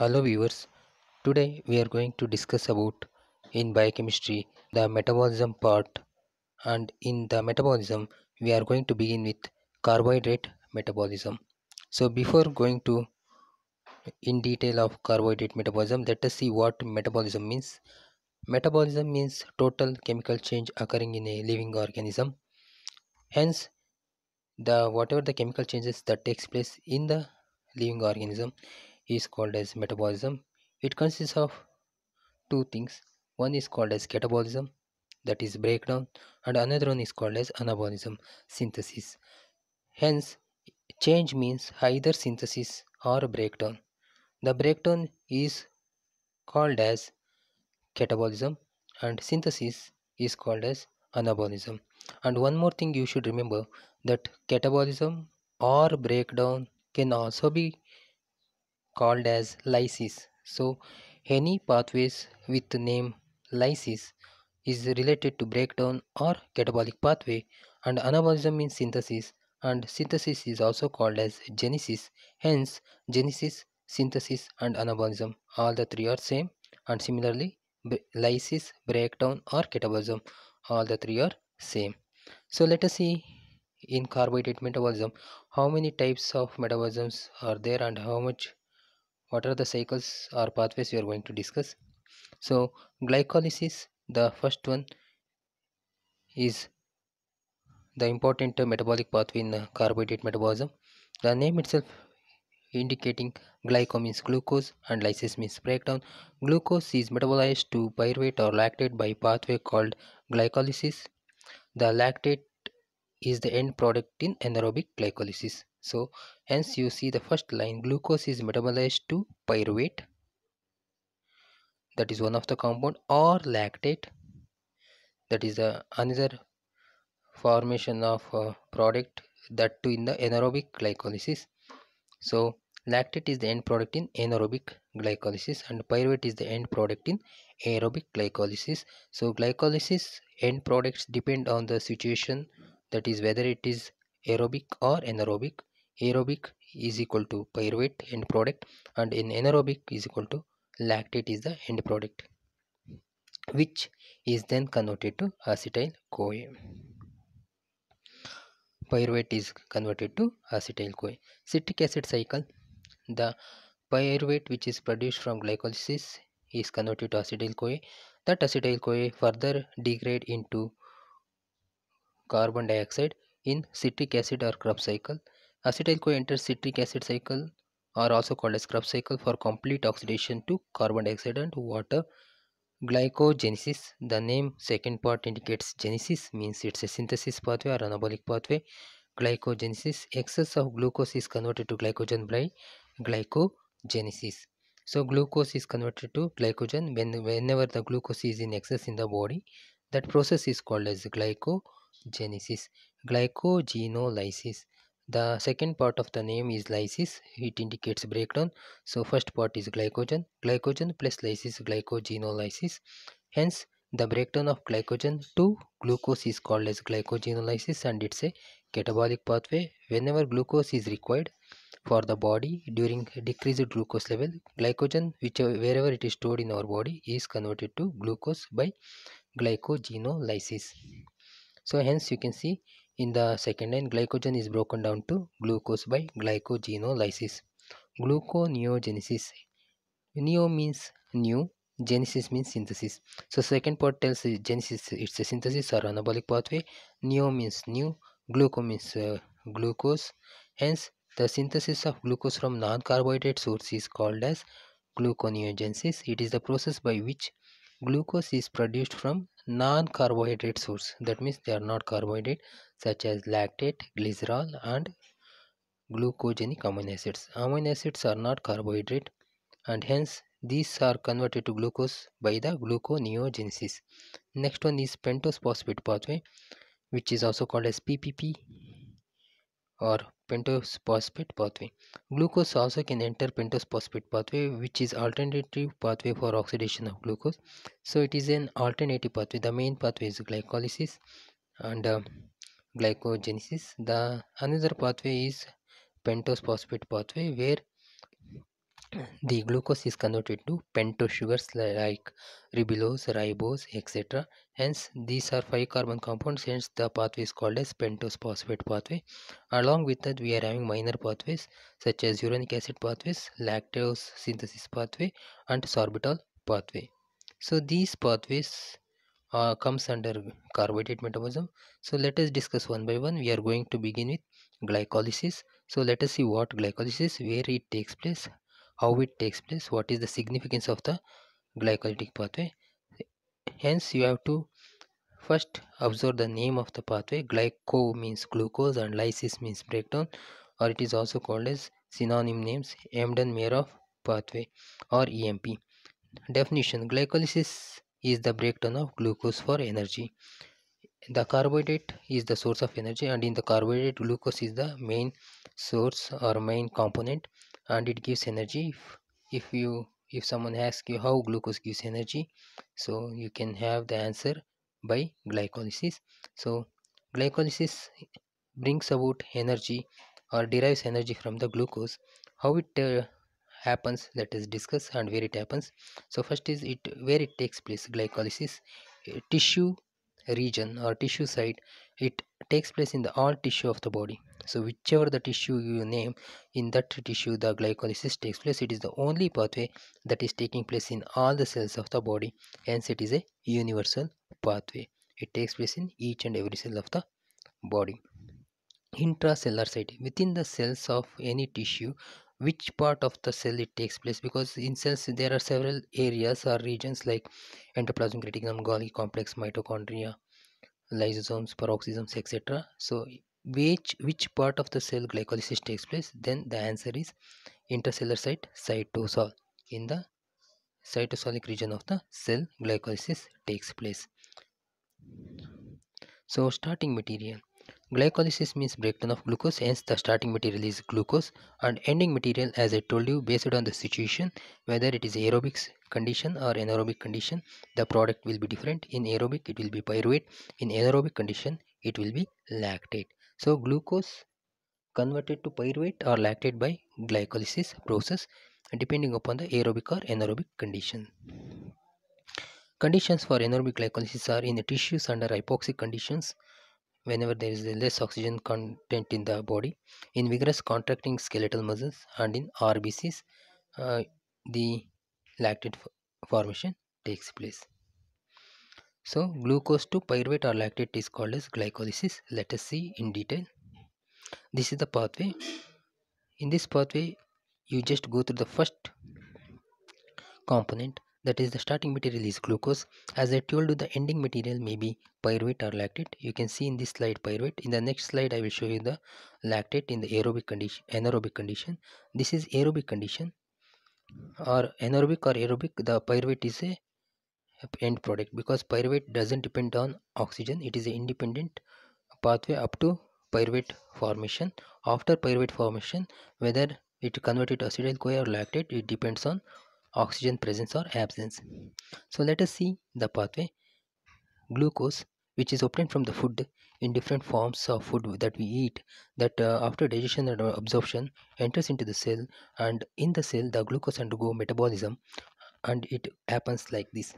Hello viewers, today we are going to discuss about in biochemistry the metabolism part and in the metabolism we are going to begin with carbohydrate metabolism. So before going to in detail of carbohydrate metabolism let us see what metabolism means. Metabolism means total chemical change occurring in a living organism. Hence the whatever the chemical changes that takes place in the living organism is called as metabolism. It consists of two things. One is called as catabolism, that is breakdown, and another one is called as anabolism, synthesis. Hence, change means either synthesis or breakdown. The breakdown is called as catabolism and synthesis is called as anabolism. And one more thing you should remember that catabolism or breakdown can also be called as lysis. So any pathways with the name lysis is related to breakdown or catabolic pathway and anabolism means synthesis and synthesis is also called as genesis. Hence genesis, synthesis and anabolism all the three are same and similarly lysis, breakdown or catabolism all the three are same. So let us see in carbohydrate metabolism how many types of metabolisms are there and how much what are the cycles or pathways we are going to discuss so glycolysis the first one is the important metabolic pathway in carbohydrate metabolism the name itself indicating glyco means glucose and lysis means breakdown. Glucose is metabolized to pyruvate or lactate by pathway called glycolysis. The lactate is the end product in anaerobic glycolysis. So, hence you see the first line glucose is metabolized to pyruvate that is one of the compound or lactate that is the another formation of product that to in the anaerobic glycolysis. So, lactate is the end product in anaerobic glycolysis and pyruvate is the end product in aerobic glycolysis so glycolysis end products depend on the situation that is whether it is aerobic or anaerobic aerobic is equal to pyruvate end product and in anaerobic is equal to lactate is the end product which is then converted to acetyl CoA. Pyruvate is converted to acetyl CoA. Citric acid cycle the pyruvate which is produced from glycolysis is converted to acetyl CoA. That acetyl CoA further degrade into carbon dioxide in citric acid or Krebs cycle Acetyl-CoA enters citric acid cycle are also called as Krebs cycle for complete oxidation to carbon dioxide and water. Glycogenesis, the name second part indicates genesis means it's a synthesis pathway or anabolic pathway. Glycogenesis, excess of glucose is converted to glycogen by glycogenesis. So glucose is converted to glycogen when whenever the glucose is in excess in the body. That process is called as glycogenesis. Glycogenolysis the second part of the name is lysis. It indicates breakdown. So first part is glycogen. Glycogen plus lysis glycogenolysis. Hence the breakdown of glycogen to glucose is called as glycogenolysis and it's a catabolic pathway. Whenever glucose is required for the body during decreased glucose level, glycogen which wherever it is stored in our body is converted to glucose by glycogenolysis. So hence you can see in the second end, glycogen is broken down to glucose by glycogenolysis. Gluconeogenesis. Neo means new, genesis means synthesis. So second part tells genesis it's a synthesis or anabolic pathway. Neo means new, gluco means uh, glucose. Hence, the synthesis of glucose from non-carbohydrate source is called as gluconeogenesis. It is the process by which glucose is produced from non-carbohydrate source that means they are not carbohydrate such as lactate glycerol and glucogenic amino acids amino acids are not carbohydrate and hence these are converted to glucose by the gluconeogenesis next one is pentose phosphate pathway which is also called as ppp or pentose phosphate pathway. Glucose also can enter pentose phosphate pathway which is alternative pathway for oxidation of glucose. So it is an alternative pathway. The main pathway is glycolysis and uh, glycogenesis. The another pathway is pentose phosphate pathway where the glucose is converted to pentose sugars like ribulose, ribose, etc. Hence, these are five carbon compounds, hence the pathway is called as pentose phosphate pathway. Along with that, we are having minor pathways such as uronic acid pathways, lactose synthesis pathway and sorbitol pathway. So, these pathways uh, comes under carbohydrate metabolism. So, let us discuss one by one. We are going to begin with glycolysis. So, let us see what glycolysis, where it takes place, how it takes place, what is the significance of the glycolytic pathway. Hence, you have to first observe the name of the pathway. Glyco means glucose and lysis means breakdown, or it is also called as synonym names Emden-Meroff pathway or EMP. Definition: Glycolysis is the breakdown of glucose for energy. The carbohydrate is the source of energy, and in the carbohydrate, glucose is the main source or main component and it gives energy if, if you if someone asks you how glucose gives energy so you can have the answer by glycolysis so glycolysis brings about energy or derives energy from the glucose how it uh, happens let us discuss and where it happens so first is it where it takes place glycolysis uh, tissue region or tissue site it takes place in the all tissue of the body so whichever the tissue you name in that tissue the glycolysis takes place it is the only pathway that is taking place in all the cells of the body hence it is a universal pathway it takes place in each and every cell of the body intracellular site within the cells of any tissue which part of the cell it takes place because in cells there are several areas or regions like endoplasmic reticulum golgi complex mitochondria lysosomes, peroxisomes, etc. So which which part of the cell glycolysis takes place? Then the answer is intercellular site cytosol in the cytosolic region of the cell glycolysis takes place. So starting material Glycolysis means breakdown of glucose, hence the starting material is glucose and ending material as I told you based on the situation whether it is aerobic condition or anaerobic condition the product will be different in aerobic it will be pyruvate in anaerobic condition it will be lactate. So glucose converted to pyruvate or lactate by glycolysis process depending upon the aerobic or anaerobic condition. Conditions for anaerobic glycolysis are in tissues under hypoxic conditions whenever there is less oxygen content in the body in vigorous contracting skeletal muscles and in rbcs uh, the lactate formation takes place so glucose to pyruvate or lactate is called as glycolysis let us see in detail this is the pathway in this pathway you just go through the first component that is the starting material is glucose as i told you the ending material may be pyruvate or lactate you can see in this slide pyruvate in the next slide i will show you the lactate in the aerobic condition anaerobic condition this is aerobic condition or anaerobic or aerobic the pyruvate is a end product because pyruvate doesn't depend on oxygen it is an independent pathway up to pyruvate formation after pyruvate formation whether it converted acetyl coa or lactate it depends on oxygen presence or absence. So let us see the pathway. Glucose which is obtained from the food in different forms of food that we eat that uh, after digestion and absorption enters into the cell and in the cell the glucose undergo metabolism and it happens like this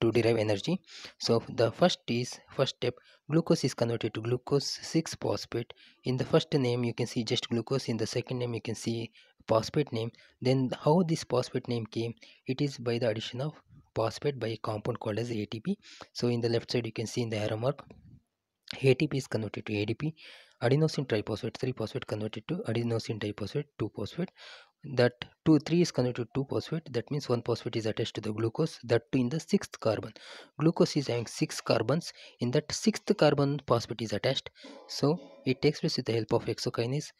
to derive energy so the first is first step glucose is converted to glucose 6 phosphate in the first name you can see just glucose in the second name you can see phosphate name then how this phosphate name came it is by the addition of phosphate by a compound called as ATP so in the left side you can see in the arrow mark ATP is converted to ADP adenosine triphosphate 3 phosphate converted to adenosine diphosphate 2 phosphate that 2 3 is converted to 2 phosphate that means 1 phosphate is attached to the glucose that two in the sixth carbon glucose is having six carbons in that sixth carbon phosphate is attached so it takes place with the help of exokinase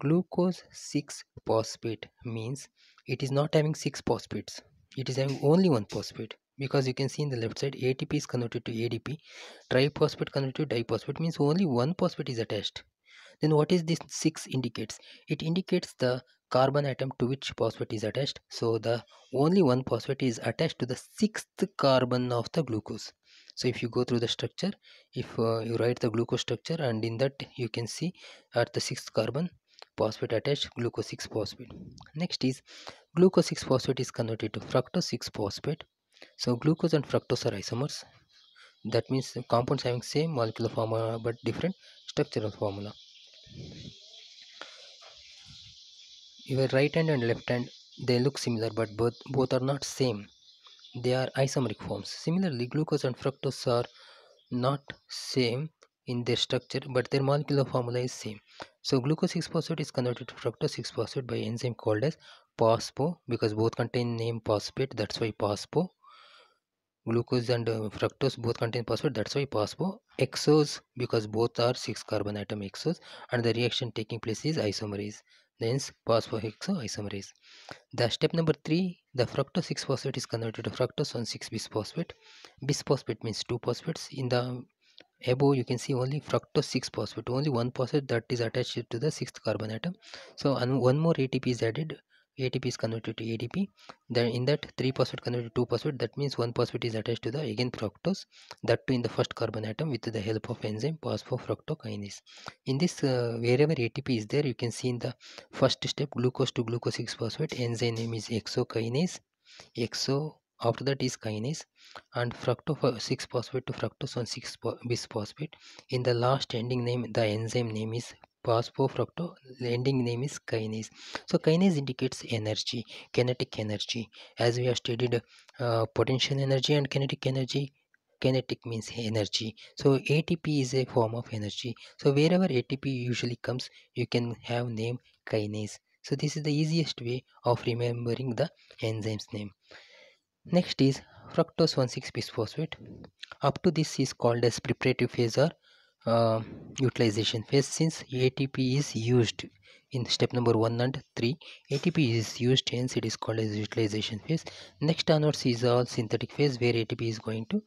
glucose 6 phosphate means it is not having 6 phosphates it is having only one phosphate because you can see in the left side ATP is converted to ADP triphosphate converted to diphosphate means only one phosphate is attached then what is this 6 indicates it indicates the carbon atom to which phosphate is attached so the only one phosphate is attached to the sixth carbon of the glucose so if you go through the structure if uh, you write the glucose structure and in that you can see at uh, the sixth carbon phosphate attached glucose 6 phosphate next is glucose 6 phosphate is converted to fructose 6 phosphate so glucose and fructose are isomers that means compounds having same molecular formula but different structural formula your right hand and left hand they look similar but both both are not same they are isomeric forms similarly glucose and fructose are not same in their structure but their molecular formula is same so glucose 6-phosphate is converted to fructose 6-phosphate by enzyme called as POSPO because both contain name phosphate that's why POSPO. Glucose and uh, fructose both contain phosphate that's why POSPO. exos because both are 6 carbon atom exos and the reaction taking place is isomerase. Hence phosphohexoisomerase. The step number 3 the fructose 6-phosphate is converted to fructose 1,6-bisphosphate. Bisphosphate means 2 phosphates in the above you can see only fructose 6 phosphate only one phosphate that is attached to the sixth carbon atom so one more atp is added ATP is converted to ADP. Then in that 3 phosphate converted to 2 phosphate, that means 1 phosphate is attached to the again fructose, that too in the first carbon atom with the help of enzyme phosphofructokinase. In this, uh, wherever ATP is there, you can see in the first step glucose to glucose 6 phosphate, enzyme name is exokinase, exo after that is kinase and fructose 6 phosphate to fructose on 6 bis phosphate in the last ending name the enzyme name is phosphofructo ending name is kinase so kinase indicates energy kinetic energy as we have studied uh, potential energy and kinetic energy kinetic means energy so atp is a form of energy so wherever atp usually comes you can have name kinase so this is the easiest way of remembering the enzyme's name Next is fructose 1,6 bisphosphate. Up to this is called as preparative phase or uh, utilization phase since ATP is used in step number 1 and 3 ATP is used hence it is called as utilization phase next onwards is all synthetic phase where ATP is going to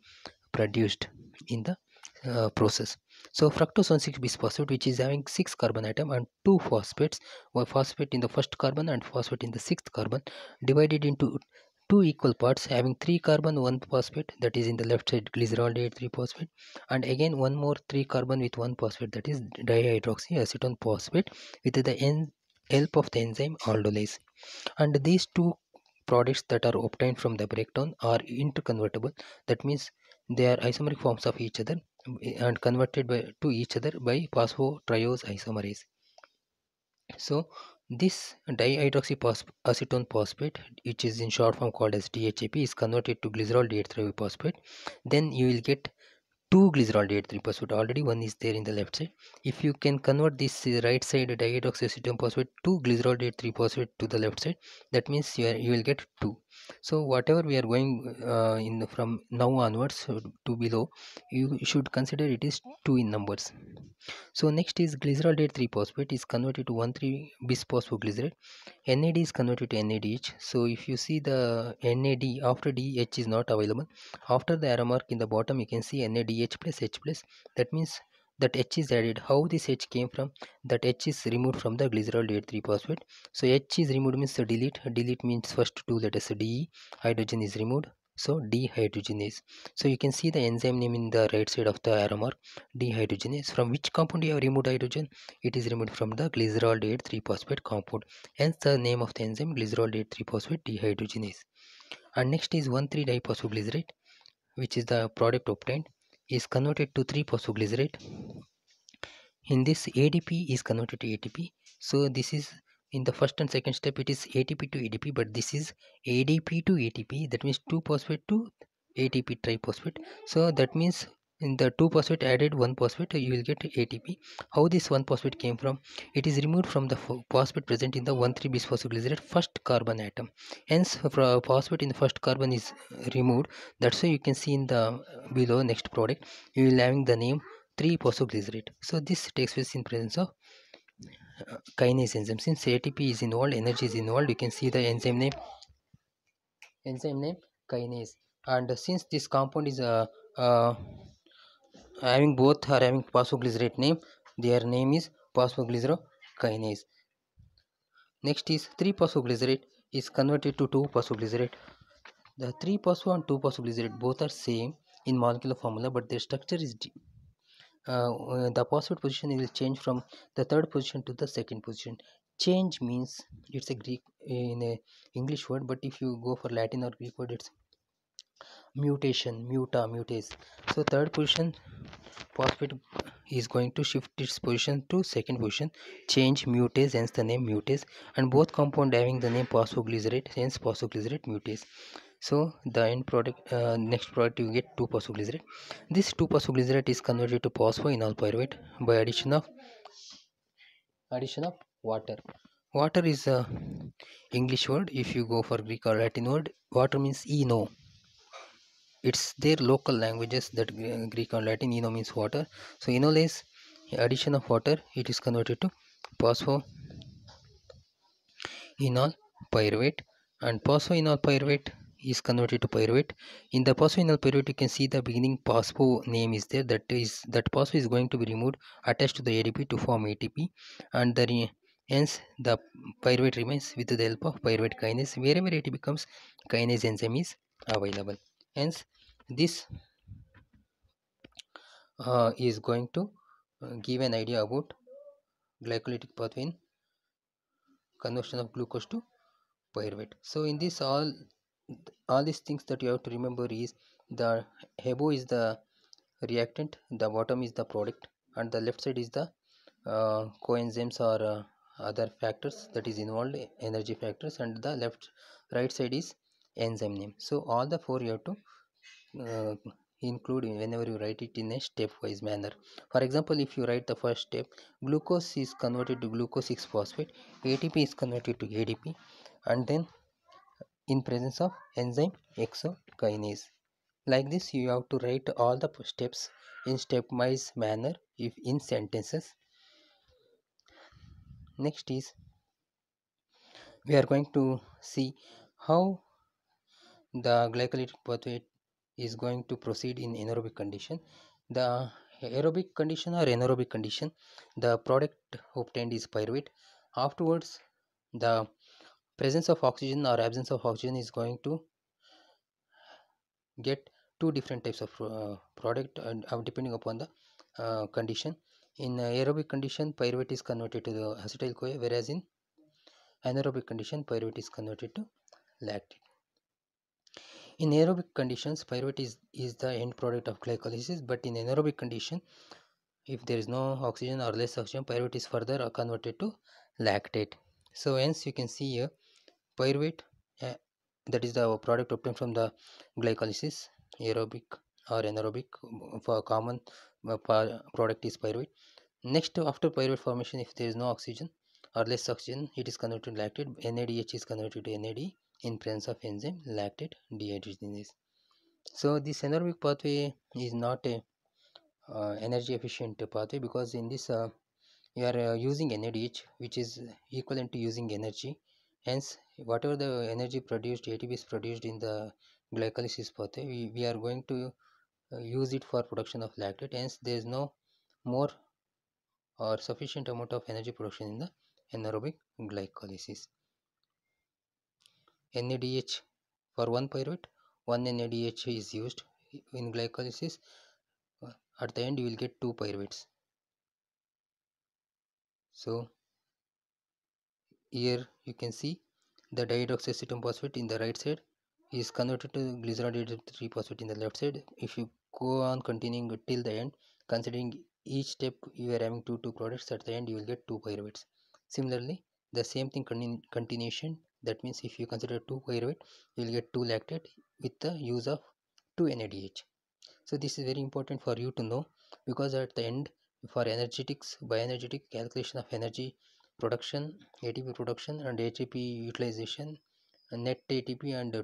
produced in the uh, process so fructose 1,6 bisphosphate which is having 6 carbon atom and 2 phosphates one phosphate in the first carbon and phosphate in the sixth carbon divided into two equal parts having three carbon one phosphate that is in the left side glycerol DH3 phosphate and again one more three carbon with one phosphate that is dihydroxyacetone phosphate with the help of the enzyme aldolase and these two products that are obtained from the breakdown are interconvertible that means they are isomeric forms of each other um, and converted by, to each other by phospho triose isomerase so this dihydroxyacetone phosphate, which is in short form called as DHAP, is converted to glycerol DH3 phosphate. Then you will get two glycerol DH3 phosphate already, one is there in the left side. If you can convert this right side dihydroxyacetone phosphate to glycerol DH3 phosphate to the left side, that means you, are, you will get two. So whatever we are going uh, in from now onwards to below, you should consider it is two in numbers. So next is glycerol 3 phosphate is converted to 1,3 bisphosphoglycerate. NAD is converted to NADH. So if you see the NAD after DH is not available, after the arrow mark in the bottom you can see NADH plus H plus. That means that H is added. How this H came from? That H is removed from the glycerol 3 phosphate. So H is removed means delete. Delete means first two letters DE. Hydrogen is removed so dehydrogenase so you can see the enzyme name in the right side of the arrow mark dehydrogenase from which compound you have removed hydrogen it is removed from the glycerol 3 phosphate compound hence the name of the enzyme glycerol 3 phosphate dehydrogenase and next is 1,3 diphosphoglycerate which is the product obtained is converted to 3 phosphoglycerate in this ADP is converted to ATP so this is in the first and second step it is ATP to ADP but this is ADP to ATP that means 2 phosphate to ATP triphosphate so that means in the 2 phosphate added 1 phosphate you will get ATP how this 1 phosphate came from it is removed from the phosphate present in the one three bisphosphoglycerate first carbon atom hence phosphate in the first carbon is uh, removed that's why you can see in the uh, below next product you will having the name 3 phosphoglycerate so this takes place in presence of kinase enzyme since ATP is involved energy is involved you can see the enzyme name enzyme name kinase and since this compound is uh, uh, having both are having phosphoglycerate name their name is phosphoglycerokinase next is 3 phosphoglycerate is converted to 2 phosphoglycerate the 3 phospho and 2 phosphoglycerate both are same in molecular formula but their structure is uh, uh, the apostolate position will change from the third position to the second position change means it's a greek uh, in a english word but if you go for latin or greek word it's mutation muta mutates so third position phosphate is going to shift its position to second position change mutase hence the name mutase and both compound having the name phosphoglycerate hence phosphoglycerate mutase so the end product uh, next product you get 2 phosphoglycerate this 2 phosphoglycerate is converted to phosphoenol pyruvate by addition of addition of water water is a english word if you go for greek or latin word water means eno it's their local languages that greek or latin eno means water so enol is addition of water it is converted to phosphoenol pyruvate and phosphoenol pyruvate is converted to pyruvate in the phosphoenol pyruvate you can see the beginning phospho name is there that is that phospho is going to be removed attached to the adp to form atp and then Hence, the pyruvate remains with the help of pyruvate kinase wherever it becomes kinase enzyme is available. Hence, this uh, is going to uh, give an idea about glycolytic pathway in conversion of glucose to pyruvate. So, in this all all these things that you have to remember is the hebo is the reactant the bottom is the product and the left side is the uh, coenzymes or uh, other factors that is involved energy factors and the left right side is enzyme name so all the four you have to uh, include whenever you write it in a stepwise manner for example if you write the first step glucose is converted to glucose 6 phosphate atp is converted to adp and then in presence of enzyme exokinase. Like this you have to write all the steps in stepwise manner if in sentences. Next is we are going to see how the glycolytic pathway is going to proceed in anaerobic condition. The aerobic condition or anaerobic condition the product obtained is pyruvate afterwards the presence of oxygen or absence of oxygen is going to get two different types of uh, product and uh, uh, depending upon the uh, condition in aerobic condition pyruvate is converted to the acetyl CoA whereas in anaerobic condition pyruvate is converted to lactate in aerobic conditions pyruvate is, is the end product of glycolysis but in anaerobic condition if there is no oxygen or less oxygen pyruvate is further uh, converted to lactate so hence you can see here pyruvate uh, that is the product obtained from the glycolysis aerobic or anaerobic for common uh, product is pyruvate next after pyruvate formation if there is no oxygen or less oxygen it is converted to lactate NADH is converted to NAD in presence of enzyme lactate dehydrogenase so this anaerobic pathway is not a uh, energy efficient pathway because in this uh, you are uh, using NADH which is equivalent to using energy hence whatever the energy produced ATP is produced in the glycolysis pathway we, we are going to uh, use it for production of lactate hence there is no more or sufficient amount of energy production in the anaerobic glycolysis NADH for one pyruvate one NADH is used in glycolysis uh, at the end you will get two pyruvates so here you can see the dihydroxyacetone phosphate in the right side is converted to glycerol phosphate in the left side if you go on continuing till the end considering each step you are having two two products at the end you will get two pyruvates similarly the same thing continu continuation that means if you consider two pyruvate you will get two lactate with the use of two NADH so this is very important for you to know because at the end for energetics bioenergetic calculation of energy production ATP production and ATP utilization net ATP and uh,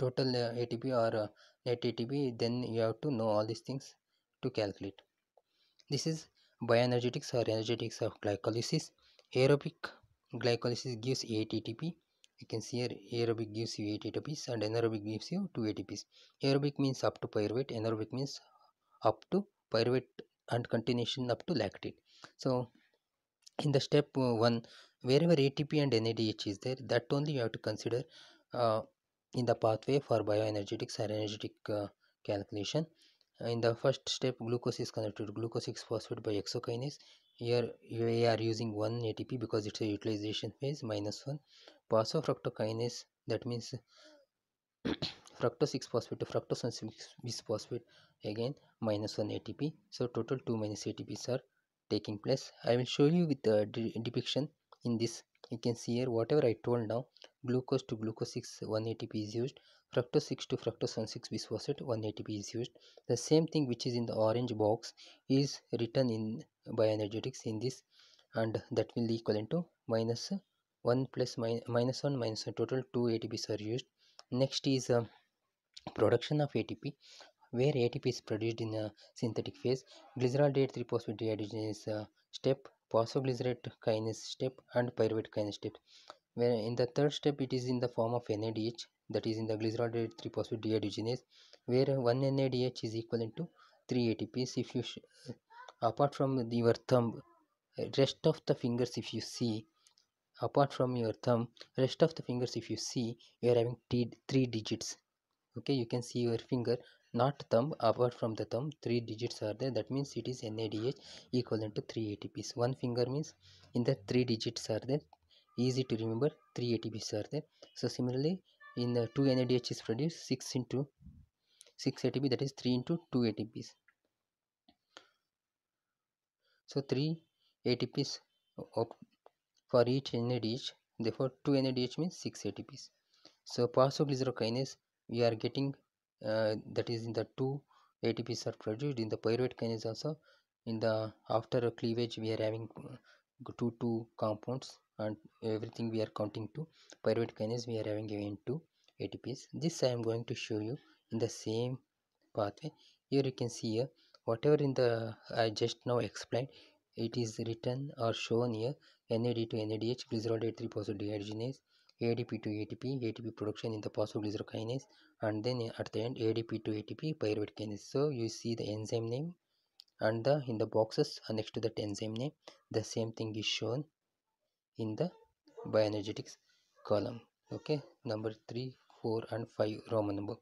total uh, ATP or uh, net ATP then you have to know all these things to calculate this is bioenergetics or energetics of glycolysis aerobic glycolysis gives 8 ATP you can see here aerobic gives you 8 ATPs and anaerobic gives you 2 ATPs aerobic means up to pyruvate anaerobic means up to pyruvate and continuation up to lactate so in the step uh, 1 wherever ATP and NADH is there that only you have to consider uh, in the pathway for bioenergetics or energetic uh, calculation uh, in the first step glucose is converted to glucose 6 phosphate by exokinase here we are using 1 ATP because it's a utilization phase minus 1 phosphofructokinase that means fructose 6 phosphate to fructose 6 phosphate again minus 1 ATP so total 2 minus ATPs are taking place i will show you with the de depiction in this you can see here whatever i told now glucose to glucose 6 180p is used fructose 6 to fructose 16 bisphosphate 180p is used the same thing which is in the orange box is written in bioenergetics in this and that will equal into minus 1 plus min minus 1 minus 1 total 2 ATPs are used next is uh, production of ATP where ATP is produced in a synthetic phase. Glycerol d 3 phosphate dehydrogenase step, phosphoglycerate kinase step, and pyruvate kinase step. Where in the third step, it is in the form of NADH, that is in the glycerol d 3 phosphate dehydrogenase, where one NADH is equivalent to three ATPs. If you apart from your thumb, rest of the fingers, if you see, apart from your thumb rest of the fingers if you see you are having t three digits okay you can see your finger not thumb apart from the thumb three digits are there that means it is NADH equivalent to 3 ATPs one finger means in the three digits are there easy to remember three ATPs are there so similarly in the two NADH is produced six into six ATP that is three into two ATPs so three ATPs for each NADH therefore two NADH means six ATPs so kinase we are getting uh, that is in the two ATPs are produced in the pyruvate kinase also in the after cleavage we are having uh, two two compounds and everything we are counting to pyruvate kinase we are having again two ATPs this I am going to show you in the same pathway here you can see here whatever in the I just now explained it is written or shown here NAD to NADH glycerol 3 positive dehydrogenase ADP to ATP, ATP production in the phosphodiesterkinase and then at the end ADP to ATP pyruvate kinase. So you see the enzyme name and the in the boxes next to that enzyme name the same thing is shown in the bioenergetics column. Okay, number 3, 4 and 5 Roman number.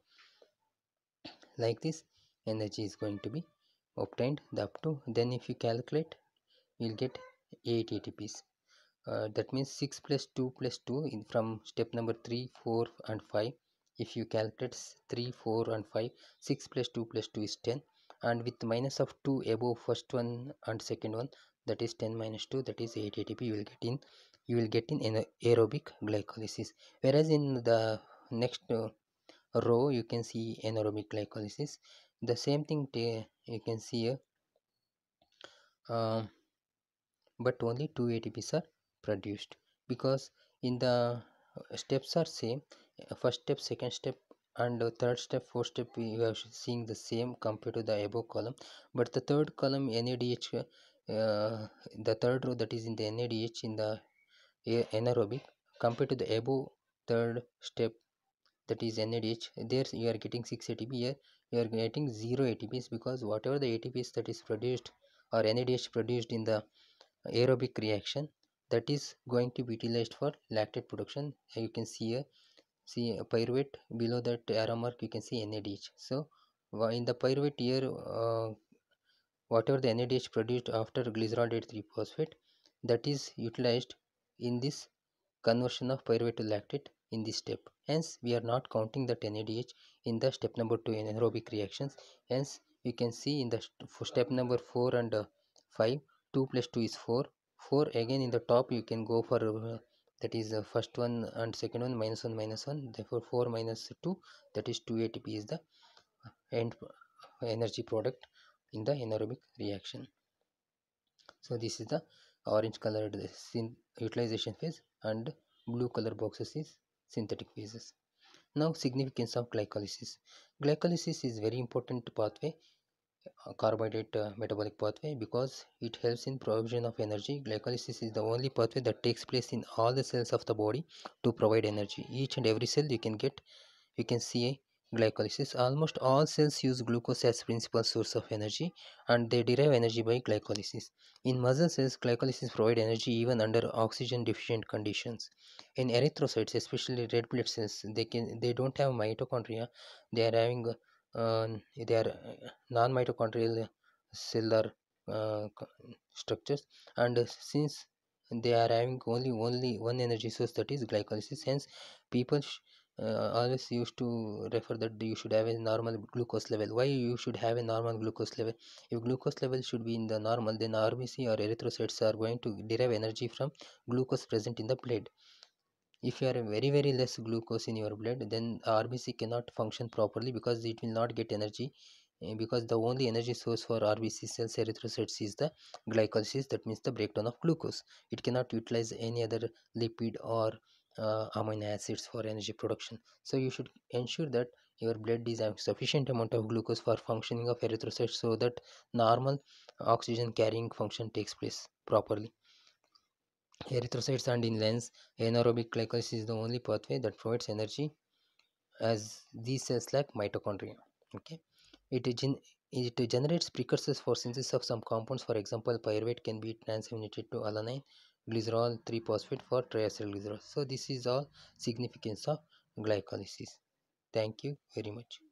Like this energy is going to be obtained the up to then if you calculate you'll get 8 ATPs. Uh, that means 6 plus 2 plus 2 in from step number 3 4 and 5 if you calculate 3 4 and 5 6 plus 2 plus 2 is 10 and with minus of 2 above first one and second one that is 10 minus 2 that is 8 ATP you will get in you will get in aerobic glycolysis whereas in the next uh, row you can see anaerobic glycolysis the same thing you can see here uh, but only 2 ATPs are produced because in the uh, steps are same uh, first step second step and third step fourth step you are seeing the same compared to the above column but the third column NADH uh, the third row that is in the NADH in the uh, anaerobic compared to the above third step that is NADH there you are getting 6 ATP here you are getting 0 ATPs because whatever the ATPs that is produced or NADH produced in the aerobic reaction that is going to be utilized for lactate production uh, you can see a see a pyruvate below that arrow mark you can see NADH so in the pyruvate here uh, whatever the NADH produced after glycerol 3 phosphate that is utilized in this conversion of pyruvate to lactate in this step hence we are not counting that NADH in the step number 2 anaerobic reactions hence you can see in the step number 4 and uh, 5 2 plus 2 is 4 4 again in the top you can go for uh, that is the uh, first one and second one minus 1 minus 1 therefore 4 minus 2 that is 2 ATP is the end energy product in the anaerobic reaction so this is the orange colored uh, utilization phase and blue color boxes is synthetic phases now significance of glycolysis glycolysis is very important pathway carbohydrate uh, metabolic pathway because it helps in provision of energy glycolysis is the only pathway that takes place in all the cells of the body to provide energy each and every cell you can get you can see glycolysis almost all cells use glucose as principal source of energy and they derive energy by glycolysis in muscle cells glycolysis provides energy even under oxygen deficient conditions in erythrocytes especially red blood cells they can they don't have mitochondria they are having uh, uh, they are uh, non-mitochondrial cellular uh, structures and since they are having only only one energy source that is glycolysis hence people uh, always used to refer that you should have a normal glucose level why you should have a normal glucose level if glucose level should be in the normal then rbc or erythrocytes are going to derive energy from glucose present in the blood if you are very very less glucose in your blood then rbc cannot function properly because it will not get energy eh, because the only energy source for rbc cells erythrocytes is the glycolysis that means the breakdown of glucose it cannot utilize any other lipid or uh, amino acids for energy production so you should ensure that your blood is having sufficient amount of glucose for functioning of erythrocytes so that normal oxygen carrying function takes place properly erythrocytes and in lens anaerobic glycolysis is the only pathway that provides energy as these cells lack mitochondria okay it, gen it generates precursors for synthesis of some compounds for example pyruvate can be transaminated to alanine glycerol 3 phosphate for triacylglycerol so this is all significance of glycolysis thank you very much